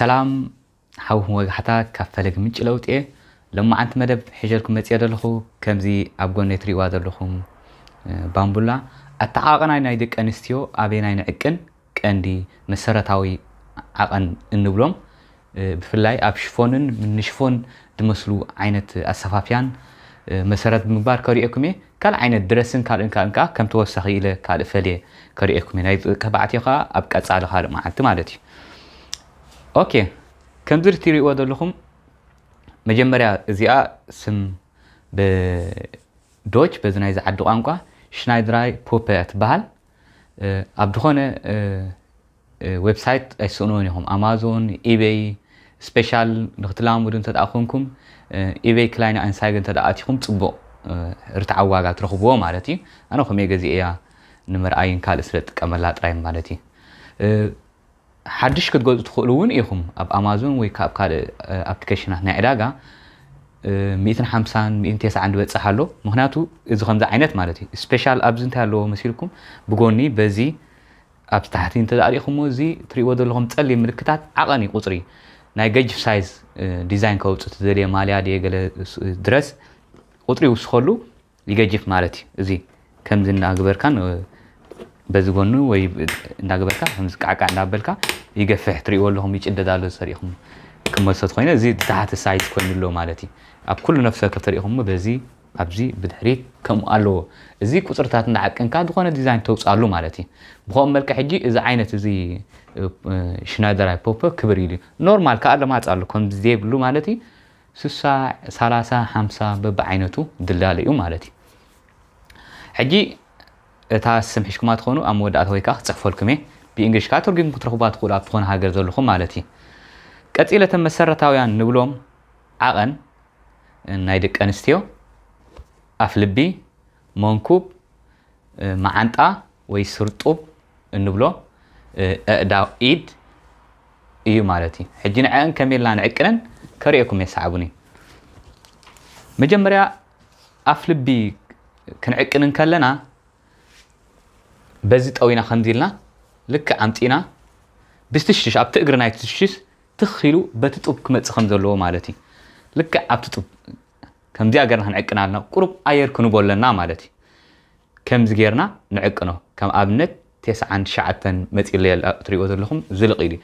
سلام حاوه وقحتا كفلق منش لوتي لما عانت مدب حجركم متيا دلخو كمزي أبغون نتري وادر لخوم بامبولا التعاقنا اينا يدك انستيو ابينا اينا اكن كاندي مسارة تاوي عقن النبلوم بفلاي ابشفونن من نشفون دمسلو عينت السفافيان مسارة بمبار كاري اكمي كال عينت درسن كال انكا انكا كم توسخي الى كال افلي كاري اكمي نايد كبعتيخا ابكا تسعال ኦኬ ከምዚ ትሪእዎ ዘለኹም መጀመርያ እዚኣ ስም ብዶች በዚ ናይ ዝዓዲ ቋንቋ ሽናይድራይ ፖፐ ትበሃል ኣብ ዝኾነ ዌብሳይት ኣይስእንዎን ኢኹም ኣማዞን ኢበይ ስፔሻል ንክትላሙዱ እንተኣ ኮንኩም ኢበይ ክላይን ኣንሳይግ ኣትኹም ፅቡቅ ርትዓብ ዋጋ ትረኽብዎ ማለት እዩ ኣነ ከመይ ገዚአ እያ ንመርኣይን ካልእ ስለ ጥቀመላ ጥራይ ማለት እዩ ሓድሽ ክትገልፁ ትኽእሉ እውን ኢኹም ኣብ ኣማዞን ወይ ካብ ካልእ ኣፕሊኬሽናት ናይ ዕዳጋ 150 ዝበፅሕ ኣሎ ምክንያቱ እዚ ከምዚ ዓይነት ማለት እዩ ስፔሻል ኣብዚ እንታይ ኣለዎ መሲልኩም ብጎኒ በዚ ኣብ ታሕቲ እንተዳሪእኹምዎ እዚ ትሪእዎ ዘለኹም ፀሊም ምልክታት ዓቐኒ ቁፅሪ ናይ ገጅፍ ሳይዝ ዲዛይን ከውፅእ ተዘድየ ማልያ ድየ ገለ ድረስ ቁፅሪ ይውስኸሉ ይገጅፍ ማለት እዩ እዚ ከምዚ እናግበርካን በዚ ጎኑ ወይ እንዳግበርካ ከምዚ ቃዕቃዕ እንዳበልካ يقفح تريقوا لهم يجد دالو سريقهم كما ستخوينا زي تحت السايد كون اللو مالتي اب كل نفسه كفتريقهم بزي ابزي بدحريت كم قالو زي كسر تحت نعك ان كاد خوانا ديزاين توكس قالو مالتي بخوان ملك حجي اذا عينة زي شنايدر اي بوبا كبريلي نورمال كاد ما تسألو كون زي بلو مالتي سسا سلاسا حمسا بب عينتو دلالي او مالتي حجي تا سمحشكم ما أمود ام ودعت ብእንግሊሽ ከዓ ተርጊምኩም ክትረኽቡዋ ትኽእሉ ኣብ ዝኾነ ሃገር ዘለኹም ማለት እዩ ቀፂለ ተን መሰረታውያን ንብሎም ዓቐን ናይ ደቂ ኣንስትዮ ኣፍልቢ መንኩብ መዓንጣ ወይ ስርጡብ እንብሎ ኣእዳው ኢድ እዩ ማለት እዩ ሕጂ ንዕአን ከመይልና ንዕቅነን ከርእየኩም የሰዓቡን እዩ መጀመርያ ኣፍልቢ ክንዕቅንን ከለና በዚ ጠዊና ከምዚ ኢልና لك أنتينا بستشش أبت إجرنا يتشش تخيلو بتتوب كم تخم ذلوا مالتي لك أبتتوب كم دي أجرنا نعكنا لنا قرب أير كنوب ولا نام مالتي كم زجرنا نعكنا كم أبنت تسعة عن شعة متقلية الطريقة لهم زلقيلي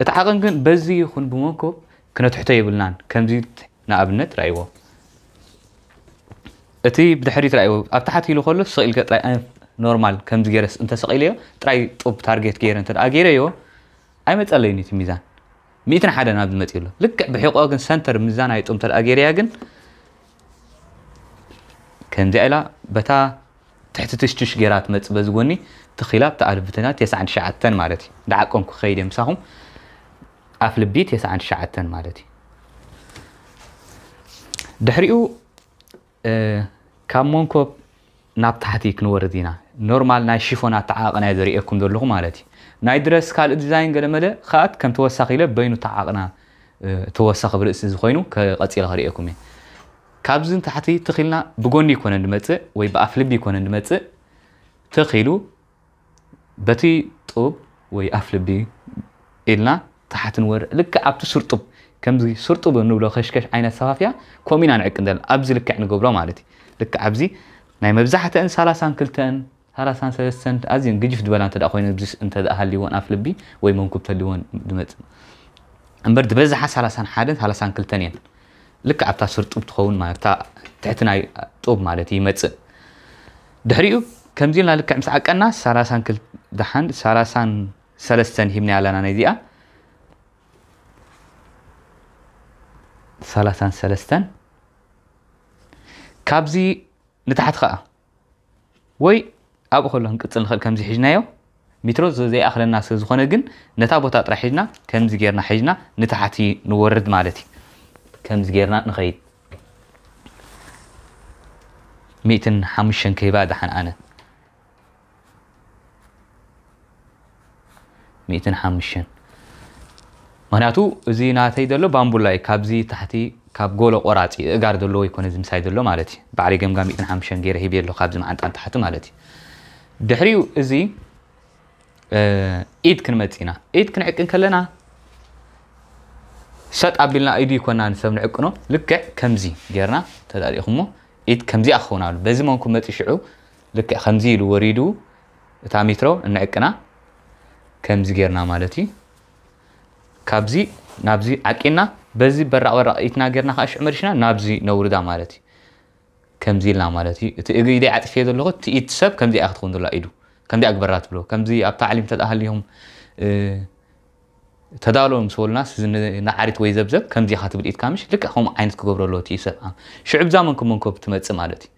لتحقن كن بزي يخون بموكو كنا تحتيب لنا كم زي نأبنت رأيوه أتي بدحري رأيوه أبتحت يلو خلص سئل قلت نورمال كم زجرس أنت سقيليه تري توب تارجت كير أنت أجريه أي مت على إني تميزان ميتنا حدا نادم متيله لك بحق أجن سنتر ميزان هاي توب تر أجريه أجن كم زعلا بتا تحت تشتش جرات مت بزوني تخلاب تعرف بتنات يس عن شعاتن مالتي دعكم خير يمسهم قفل بيت يس عن شعاتن مالتي دحريو أه كم مونكوب ناب تحتي كنور دينا نورمال ناي شيفون تعاق ناي دريئكم دول لغو مالتي ناي درس كال ديزاين قل ملي خات كم توساقي له بينو تعاقنا توساق برئيس زخوينو كغطيل غريئكم كابزن تحتي تخيلنا بغوني يكون اندمتي وي بأفلبي يكون اندمتي تخيلو بتي طوب وي أفلبي إلنا تحت نور لك أبتو سرطب كم زي سرطب نولو خشكش عينة صفافيا كومينا نعك اندل أبزي لك عن قبرو مالتي لك أبزي ناي مبزحتن سلاسان كلتن سلاسان سلاسان ازين قجف دبلا انت داخوين انت داهل ليون اف لبي وي منكم تليون دمت امبر دبزح سلاسان حاد سلاسان كلتن يعني. لك عطا سرط بتخون ما عطا تحتنا طوب مالتي يمتص دحريو كم زين لك مسعق قنا سلاسان كل دحان سلاسان سلاسان هيمني على انا ديا سلاسان سلاسان كابزي ንታሕቲ ከዓ ወይ ኣብኡ ከሎ ክንቅፅል ንኽእል ከምዚ ሒዝናዮ ሜትሮ ዘይኣኽለና ስለ ዝኾነ ግን ነታ ቦታ ጥራሕ ሒዝና ከምዚ ጌርና ሒዝና ንታሕቲ ንወርድ ማለት እዩ ከምዚ ጌርና ንኸይድ ሚእትን ሓሙሽተን ከይባ ድሓን ኣነ ሚእትን ሓሙሽተን ምክንያቱ እዚ ናተይ ዘሎ ባምቡላ እዩ ካብዚ ታሕቲ ካብ ጎሎ ቆራፂ እጋር ዘሎ ወይኮነ እዚ ምሳይ ዘሎ ማለት እዩ ባዕሪ ገምጋም 5 ገይረ ሂብ የሎ ካብዚ መዓንጣ ንታሕቲ ማለት እዩ ድሕሪኡ እዚ ኢድ ክንመፅ ኢና ኢድ ክንዕቅን ከለና ሸጥ ኣቢልና ኢዱ ይኮና ንሰብ ንዕቅኖ ልክዕ ከምዚ ጌርና ተዳሪኹሞ ኢድ ከምዚ ክኸውን ሉ በዚ መንኩ መፅ ሽዑ ልክዕ ከምዚ ኢሉ ወሪዱ እታ ሜትሮ እንዕቅና ከምዚ ጌርና ማለት እዩ ካብዚ ናብዚ ዓቂና በዚ በራቕ ኢትና ጌርና ከዓ ሽዑ መሪሽና ናብዚ ነውርዳ ማለት እዩ ከምዚ ኢልና ማለት እዩ እቲ እግሪ ኢደይ ዓጥፍየ ዘለኹ እቲ ኢድ ሰብ ከምዚኣ ክትኸውን ዘላ ኢዱ ከምዚኣ ግበራ ትብሎ ከምዚ ኣብ ታዕሊም ተጣሃልዮም ተዳሎም ስበሉናስ ንዓሪት ወይ ዘብዘብ ከምዚኻ ትብል ኢትካ ምሽ ልክዕ ከምኡ ዓይነት ክገብረ ኣሎ እቲ ሰብ ሽዑ ብዛመን ክመንኮብ ትመፅእ ማለት እዩ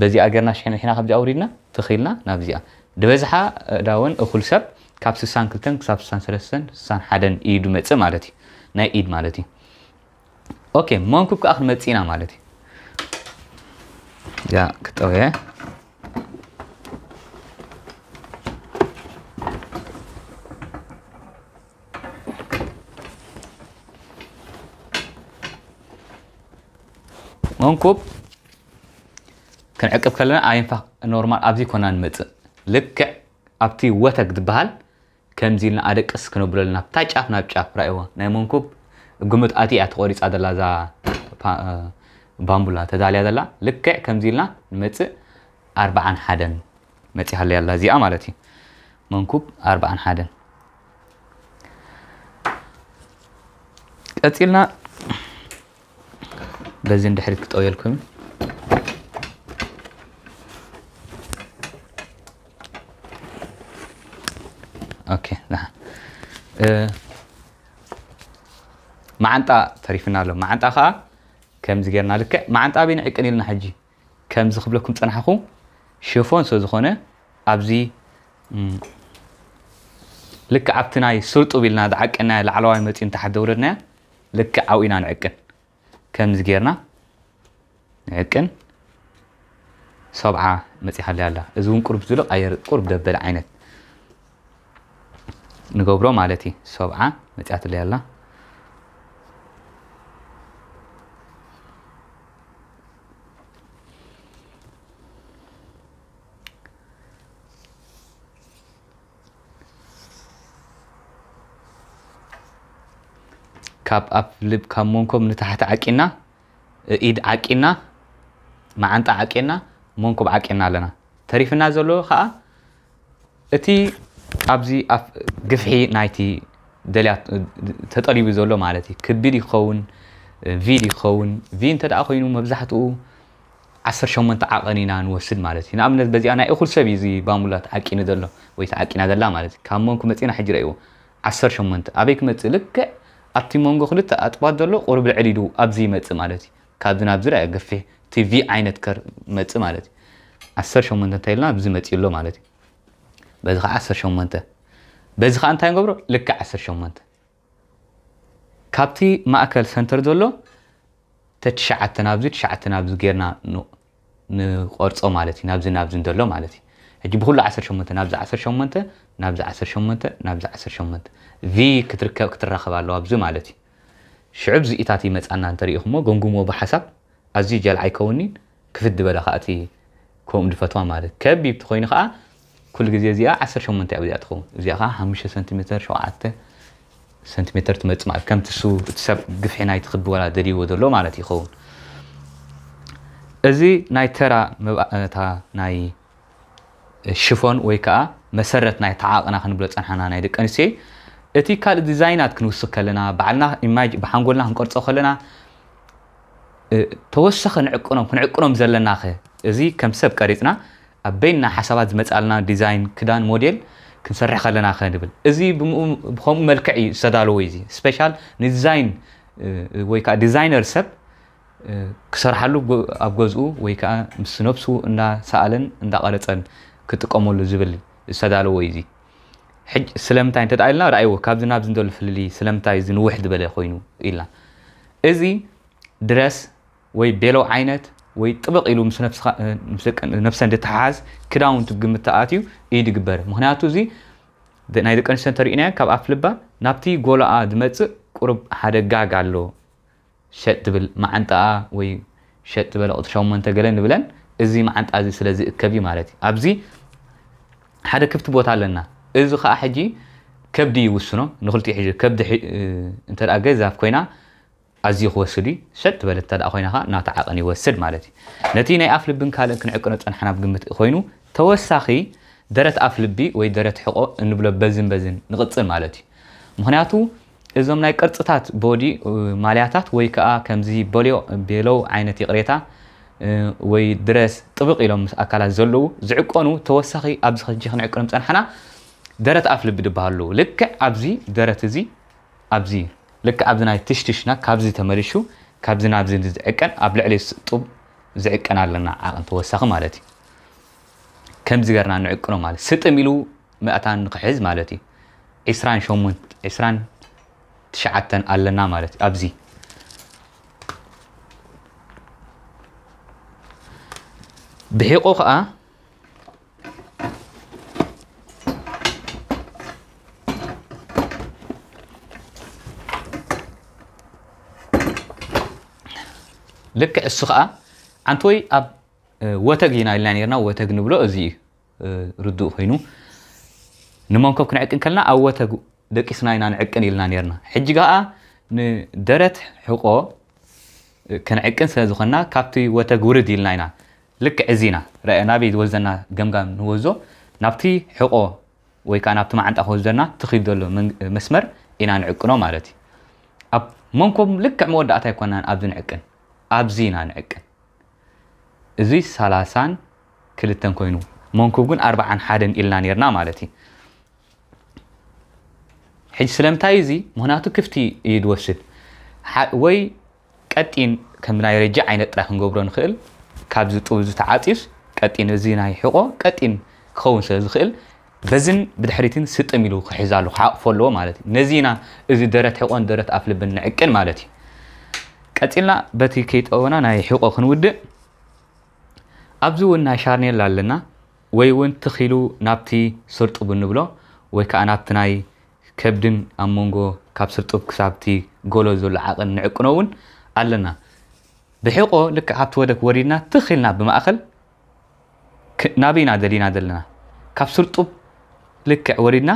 በዚኣ ጌርና ሽሕና ሕና ካብዚኣ ውሪድና ትኽኢልና ናብዚኣ ድበዝሓ ዳውን እኩል ሰብ ካብ 62 ክሳብ 63 61 ኢዱ መፅእ ማለት እዩ ناي ايد مالتي اوكي مانكوب كاخر متسينا مالتي يا كتوه مانكوب كان عقب كلنا اينفع نورمال ابزي كونان متس لك ابتي وتك دبال ከምዚ ኢልና ኣደቀስ ክነብሎ ኣለና ብታ ጫፍ ናብ ጫፍ ራእይዎ ናይ መንኩብ ጉምጥ ኣት እያ ተቆሪፃ ዘላ እዛ ባምቡላ ተዳልያ ዘላ ልክዕ ከምዚ ኢልና ንመፅእ ኣርባዓን ሓደን መፅሓ ኣለያ ኣላ እዚኣ ማለት እዩ መንኩብ ኣርባዓን ሓደን ቀፂልና በዚ ንድሕሪት ክጠውየልኩም اوكي لا أه. معنطا تريفنا له معنطا خا كم زغيرنا لك معنطا بين عقن يلنا حجي كم زخبلكم تنحخو شوفون سو زخونه ابزي مم. لك عبتناي سلطو بيلنا دعقنا لعلواي متين تحدورنا لك عوينا نعقن كم زغيرنا نعقن سبعه متي حلا الله اذا قرب زلق اير قرب دبل عينك ንገብሮ ማለት እዩ ሰብዓ መፅያትለ ኣላ ካብ ኣብ ልብ ካብ መንኮም ንታሕቲ ዓቂና ኢድ ዓቂና ማዓንጣ ዓቂና መንኮብ ዓቂና ኣለና ተሪፍና ዘሎ ከዓ እቲ ኣብዚ ግፍሒ ናይቲ ደልያት ተጠሪቡ ዘሎ ማለት እዩ ክቢድ ይኸውን ቪድ ይኸውን ቪ እንተ ደኣ ኮይኑ መብዛሕትኡ 18 ዓቐን ኢና ንወስድ ማለት እዩ ንኣብነት በዚኣ ናይ እኹል ሰብ እዩ እዚ ባሙላ ተዓቂኑ ዘሎ ወይ ተዓቂና ዘላ ማለት እዩ ካብ ሞንኩ መፅና ሕጂ ረእይዎ 18 ኣበይ ክመፅእ ልክዕ ኣብቲ መንጎ ክልተ ኣጥባት ዘሎ ቁርብ ልዕል ኢሉ ኣብዚ ይመፅእ ማለት እዩ ካብዚ ናብዚ ርአ ገፊሕ እቲ ቪ ዓይነት ከር መፅእ ማለት እዩ 18 እንታይ ኢልና ብዚ መፂ ኣሎ ማለት እዩ በዚ ከዓ 18 በዚ ከዓ እንታይ ንገብሮ ልክዕ 18 ካብቲ ማእከል ሰንተር ዘሎ ተትሽዓተ ናብዚ ትሽዓተ ናብዚ ጌርና ንቆርፆ ማለት እዩ ናብዚ ናብዚ ንደሎ ማለት እዩ ሕጂ ብኩሉ 18 ናብዚ 18 ናብዚ 18 ናብዚ 18 ቪ ክትርከብ ክትራኸብ ኣለዋ ኣብዚ ማለት እዩ ሽዑብ ዝኢታት ይመፃና እንተሪኢኹሞ ጎንጉሞ ብሓሳብ ኣዝዩ ጀልዓ ይከውኒ ክፍት ዝበለ ከዓ እቲ ከምኡ ድፈትዋ ማለት ከቢብቲ ኮይኑ ከዓ ኩሉ ግዜ እዚኣ 18 እያ ትኸውን እዚኣ ከዓ 5 ሰንቲሜትር 7 ሰንቲሜትር ትመፅእ ማለት ከምቲ ሱ እቲ ሰብ ግፍሒ ናይ ትክቢ ወላ ደልይዎ ዘሎ ማለት ይኸውን እዚ ናይ ተራ መባእታ ናይ ሽፎን ወይ ከዓ መሰረት ናይ ተዓቕና ክንብሎ ፀንሐና ናይ ደቂ ኣንስትዮ እቲ ካልእ ዲዛይናት ክንውስኽ ከለና ባዕልና ኢማጅ ብሓንጎልና ክንቀርፆ ከለና ተወሳኺ ንዕቅኖም ክንዕቅኖም ዘለና ኸ እዚ ከም ሰብ ቀሪፅና ኣበይና ሓሳባት ዝመፃልና ዲዛይን ክዳን ሞዴል ክንሰርሕ ከለና ኸ ንብል እዚ ብከምኡ መልክዕ እዩ ዝተዳለወ እዚ ስፔሻል ንዲዛይን ወይ ከዓ ዲዛይነር ሰብ ክሰርሓሉ ኣብ ገዝኡ ወይ ከዓ ምስ ነብሱ እንዳሰኣለን እንዳቐረፀን ክጥቀመሉ ዝብል ዝተዳለወ እዩ ሕጂ ስለምንታይ እንተጣኢልና ረኣይዎ ካብዚ ናብዚ ንደሎ ፍልልይ ስለምንታይ ዝንውሕ ዝበለ ኮይኑ ኢልና እዚ ድረስ ወይ ቤሎ ዓይነት ወይ ጥብቕ ኢሉ ምስ ነብሰ እንድትሓሓዝ ክዳውንቲ ብግምት ተኣትዩ እዩ ድግበር ምክንያቱ እዚ ናይ ደቂ ኣንስትዮ እንተርእናዮ ካብ ኣፍ ልባ ናብቲ ጎልኣ ዝመፅእ ቁርብ ሓደ ጋግ ኣሎ ሸጥ ትብል ማዓንጣኣ ወይ ሸጥ ዝበለ ቁጥሪ ሸሞንተ ገለ ንብለን እዚ ማዓንጣ እዚ ስለ ዝእከብ እዩ ማለት እዩ ኣብዚ ሓደ ክፍቲ ቦታ ኣለና እዚ ከዓ ሕጂ ከብዲ ይውስኖ ንክልቲኡ ሕጂ ከብዲ እንተ ገዛፍ ኮይና ኣዝዩ ክወስድ እዩ ሸጥ በለ እተ ኮይናካ እናተዓቐን ይወስድ ማለት እዩ ነቲ ናይ ኣፍ ልብን ካልእ ክንዕቅኖ ፀንሐና ብግምት ኮይኑ ተወሳኺ ደረት ኣፍ ልቢ ወይ ደረት ሕቆ እንብሎ በዝን በዝን ንቕፅል ማለት እዩ ምክንያቱ እዞም ናይ ቅርፅታት ቦዲ ማልያታት ወይ ከዓ ከምዚ በልዮ ቤለው ዓይነት ይቕሬታ ወይ ድረስ ጥብቅ ኢሎም ምስ ኣካላት ዘለዉ ዝዕቀኑ ተወሳኺ ኣብዚ ከጂ ክንዕቅኖም ፀንሐና ደረት ኣፍ ልቢ ድበሃሉ ልክዕ ኣብዚ ደረት እዚ ኣብዚ لك ابزن ای تیش تیش نه کابزی تمریشو کابزن ابزن دیز اکن على علیس طب زیکن علی نه عقل تو سخ مالاتی کم زیگر نه نعکنم مال سه میلو مقتان نقحز مالاتی اسران شومن اسران شعتن علی نه مالاتی ابزی بهی قوه لك السخاء عنتوي أب واتق هنا اللي نيرنا واتق نبلو أزي ردو خينو نمان كوك نعك إنكلنا أو واتق دك إسنا هنا نعك إن نيرنا حج جاء ندرت حقه كان عك إن زخنا كابتي واتق ورد اللي نا لك أزينا رأينا بيد وزنا جم جم نوزو نبتي حقه ويكان نبتي ما عند أخوزنا تخيد دلو من مسمر إنا نعكنا مالتي أب منكم لك مودة أتاي كنا أبدون عكن ኣብዚ ኢና ንዕቅን እዚ 30 ክልተን ኮይኑ መንኩብ ግን 41 ኢልና ነርና ማለት እዩ ሕጂ ስለምንታይ እዚ ምክንያቱ ክፍቲ እዩ ድወስድ ወይ ቀጢን ከም ናይ ረጃ ዓይነት ጥራይ ክንገብሮ ንኽእል ካብዚ ጡብ ዝተዓፂስ ቀጢን እዚ ናይ ሕቆ ቀጢን ክኸውን ስለ ዝኽእል በዝን ብድሕሪትን ስጥም ኢሉ ክሕዝ ኣለዎ ክዓቕፎ ኣለዎ ማለት እዩ ነዚና እዚ ደረት ሕቆን ደረት ኣፍልብን ንዕቅን ማለት እዩ ቀፂልና በቲ ከይጠወና ናይ ሒቆ ክንውድእ ኣብዚ እውን ናይ ሻርኔላ ኣለና ወይ እውን ትኺሉ ናብቲ ስርጡብ እንብሎ ወይ ከዓ ናብቲ ናይ ከብድን ኣብ መንጎ ካብ ስርጡብ ክሳብቲ ጎሎ ዘሎ ዓቐን ንዕቅኖ እውን ኣለና ብሕቆ ልክዕ ኣብቲ ወደክ ወዲድና ትኽኢልና ብማእኸል ናበይና ደሊና ዘለና ካብ ስርጡብ ልክዕ ወዲድና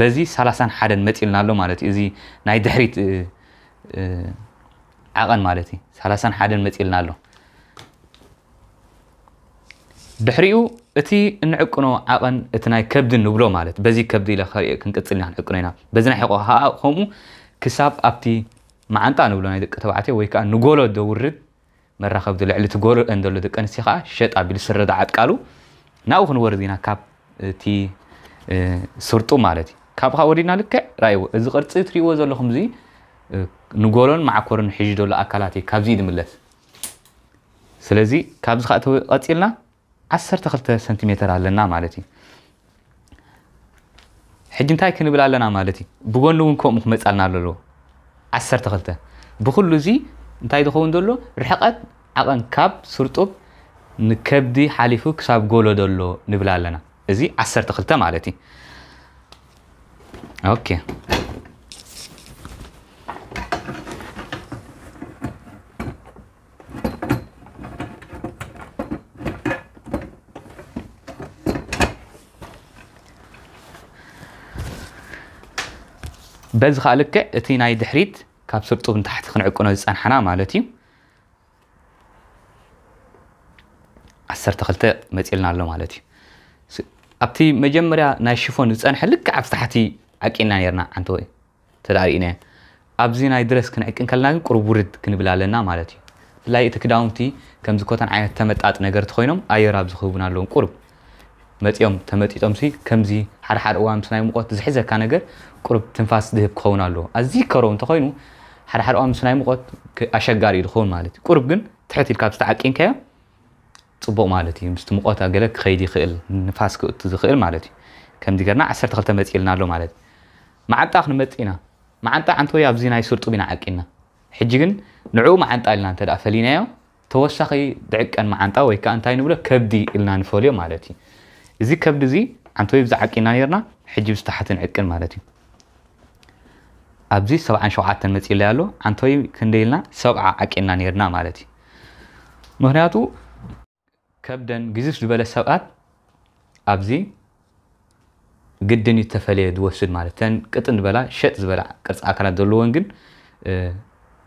በዚ 31 መፂልና ኣሎ ማለት እዩ እዚ ናይ ድሕሪት ዓቐን ማለት እዩ 31 መፂልና ኣሎ ድሕሪኡ እቲ እንዕቅኖ ዓቐን እቲ ናይ ከብዲ ንብሎ ማለት በዚ ከብዲ ኢለ ከሪእ ክንቅፅል ኢና ክንዕቅኖ ኢና በዚ ናይ ሕቆ ከዓ ከምኡ ክሳብ ኣብቲ ማዓንጣ ንብሎ ናይ ደቂ ተባዕትዮ ወይ ከዓ ንጎሎ ደውርድ መራኸብቲ ልዕሊ እቲ ጎሎ እንዘሎ ደቂ ኣንስትዮ ከዓ ሸጥ ኣቢሉ ስረዳ ዓጥቃሉ ናብኡ ክንወርድ ኢና ካብ እቲ ስርጡ ማለት እዩ ካብካ ወዲድና ልክዕ ራእይዎ እዚ ቅርፂ ትሪእዎ ዘለኹም እዚ ንጎሎን ማዕኮርን ሒዙ ደሎ ኣካላት እዩ ካብዚ ድምለስ ስለዚ ካብዚ ከዓ ቀፂልና 12 ሰንቲሜትር ኣለና ማለት እዩ ሕጂ እንታይ ክንብል ኣለና ማለት እዩ ብጎኒ እውን ከምኡ ክመፅ ኣለና ዘለዎ 12 ብኩሉ እዚ እንታይ ዝኸውን ዘሎ ርሕቐት ዓቐን ካብ ስርጡብ ንከብዲ ሓሊፉ ክሳብ ጎሎ ደሎ ንብል ኣለና እዚ 12 ማለት እዩ ኦኬ بزخ ألكة تيناي دحريت كابسر طوب تحت خن عقنا يسأن حنا مالتي عسر تخلت متيلنا له مالتي أبتي مجمرة نشوفون يسأن حلك عف تحتي عقنا يرنا عنتو تداري إنه أبزينا يدرس كن عقنا كلنا كربورد كن بلالنا مالتي لا يتكداومتي كم زكوتان عيت تمت أتنا قرت خوينم أي رابز خوبنا لهم كرب መፂኦም ተመጢጦም ከምዚ ሓደ ሓደ እዋን ምስ ናይ ሙቆት ዝሕዘካ ነገር ቁርብ ትንፋስ ዝህብ ክኸውን ኣለዎ ኣዝዩ ከረው እንተኮይኑ ሓደ ሓደ እዋን ምስ ናይ ሙቆት ኣሸጋሪ እዩ ዝኸውን ማለት እዩ ቁርብ ግን ትሕት ኢልካ ብዝተዓቂንከዮ ፅቡቅ ማለት እዩ ምስቲ ሙቆታ ገለ ክኸይድ ይኽእል ንፋስ ክእቱ ዝኽእል ማለት እዩ ከምዚ ገርና 12 መፂ ኢልና ኣሎ ማለት እዩ መዓንጣ ክንመፂና መዓንጣ ዓንቲ ወይ ኣብዚ ናይ ስርጡብ ኢና ዓቂና ሕጂ ግን ንዕኡ መዓንጣ ኢልና እንተ ፈሊናዮ ተወሳኺ ድዕቀን መዓንጣ ወይ ከዓ እንታይ ንብሎ ከብዲ ኢልና ንፈልዮ ማለት እዩ እዚ ከብዲ እዚ ዓንተወይ ብዛ ዓቂና ነርና ሕጂ ብዝተሓትን ዕጥቅን ማለት እዩ ኣብዚ 77 መፂለይ ኣሎ ዓንተወይ ክንደይ ኢልና ሰብዓ ዓቂና ነርና ማለት እዩ ምክንያቱ ከብደን ግዝፍ ዝበለ ሰብኣት ኣብዚ ግድን ዝተፈለየ ዝወስድ ማለት ተን ቅጥን ዝበላ ሸጥ ዝበላ ቅርፂ ኣካላት ዘለዎን ግን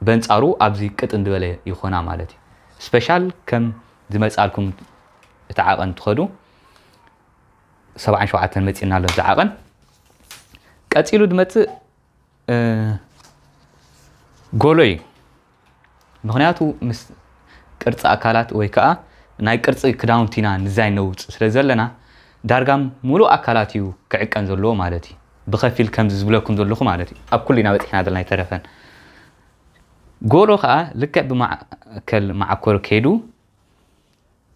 በንፃሩ ኣብዚ ቅጥን ዝበለ ይኮና ማለት እዩ ስፔሻል ከም ዝመፃልኩም እቲ ዓቐን ትኸዱ سبعين شو عتن متين على زعقن كاتيلو دمت اه قولي مهناتو مس كرت أكلات ويكا ناي كرت كداون تينا نزاي نوت سرزلنا دارغام مولو أكلاتيو كعكن زلو مالتي بخفيل كم زبلا كن زلو مالتي أب كل نابت حنا دلنا يترفن قولو خا لك بمع كل مع كور كيدو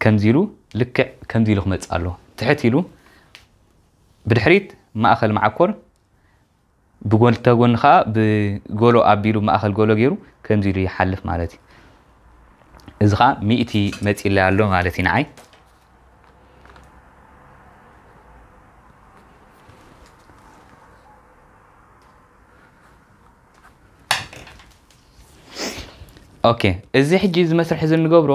كم زيلو لك كم زيلو خمت تحتيلو ብድሕሪት ማእኸል መዓኮር ብተጎኒ ከዓ ብጎሎ ኣቢሉ ማእኸል ጎሎ ገይሩ ከምዚ ኢሉ ይሓልፍ ማለት እዩ እዚ ከዓ ሚእቲ መፂለይ ኣሎ ማለት እዩ ንዓይ ኦኬ እዚ ሕጂ እዚ መስርሒ ዝንገብሮ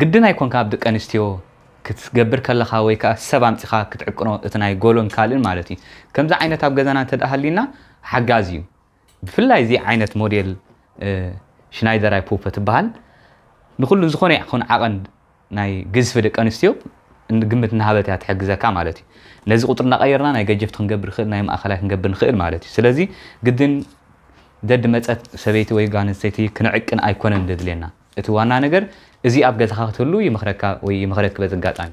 ግድን ኣይኮንካ ኣብ ደቂ ኣንስትዮ كتجبر كله خاويك سبع متخا كتعكرو اتناي جولون كالين مالتي كم ذا عينة تبقى زنا تدخلينا حجازيو في الله زي عينة موريل شنايدر اي بوبا تبهل نقول نزخون يخون عقد ناي جز في دك انستيو ان قمت نهابتي هتحق زكا مالتي نزي قطرنا غيرنا ناي جفت نجبر خير ناي ما اخلاك نجبر خير مالتي سلازي قدن دد مت سبيتي ويغان سيتي كنعك ان ايكون ندلينا اتوانا نجر እዚ ኣብ ገዛኻ ክትህሉ ይመኽረካ ወይ ይመኽረትክ በዚ ኣጋጣሚ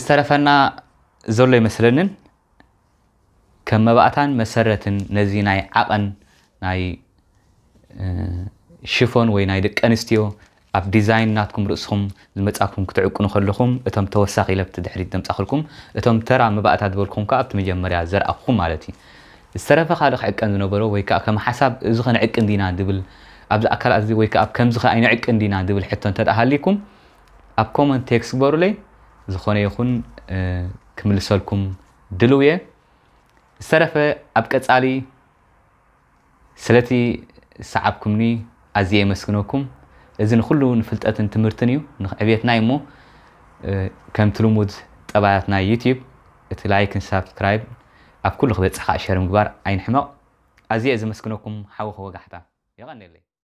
ዝተረፈና ዘሎ ይመስለንን ከም መባእታን መሰረትን ነዚ ናይ ዓቐን ናይ ሽፎን ወይ ናይ ደቂ ኣንስትዮ ኣብ ዲዛይን ናትኩም ርእስኹም ዝመፃኩም ክትዕቅኑ ከለኹም እቶም ተወሳኺ ለብቲ ድሕሪት ዘምፃኽልኩም እቶም ተራ መባእታ ዝበልኩም ከዓ ኣብቲ መጀመርያ ዘርኣኽኩም ማለት እዩ ዝተረፈ ካልእ ክዕቀን ዝነበሮ ወይ ከዓ ከም ሓሳብ እዚ ከንዕቅን ዲና ድብል أبز أكل أزي ويك أب كم زخ أين عك عندي نادي والحتون تد أهاليكم أب كومن تيكس بارولي زخون يخون كمل سالكم دلوية سرفة أب كتس علي سلتي سعبكمني أزي مسكنكم إذن خلو نفلت أتن تمرتنيو نخبيت نايمو كم تلومود تبعتنا يوتيوب تلايك سبسكرايب أب كل خبيت سخاء شير مقبار أين حماق أزي إذا مسكنكم حاوخ وقحتا يغني لي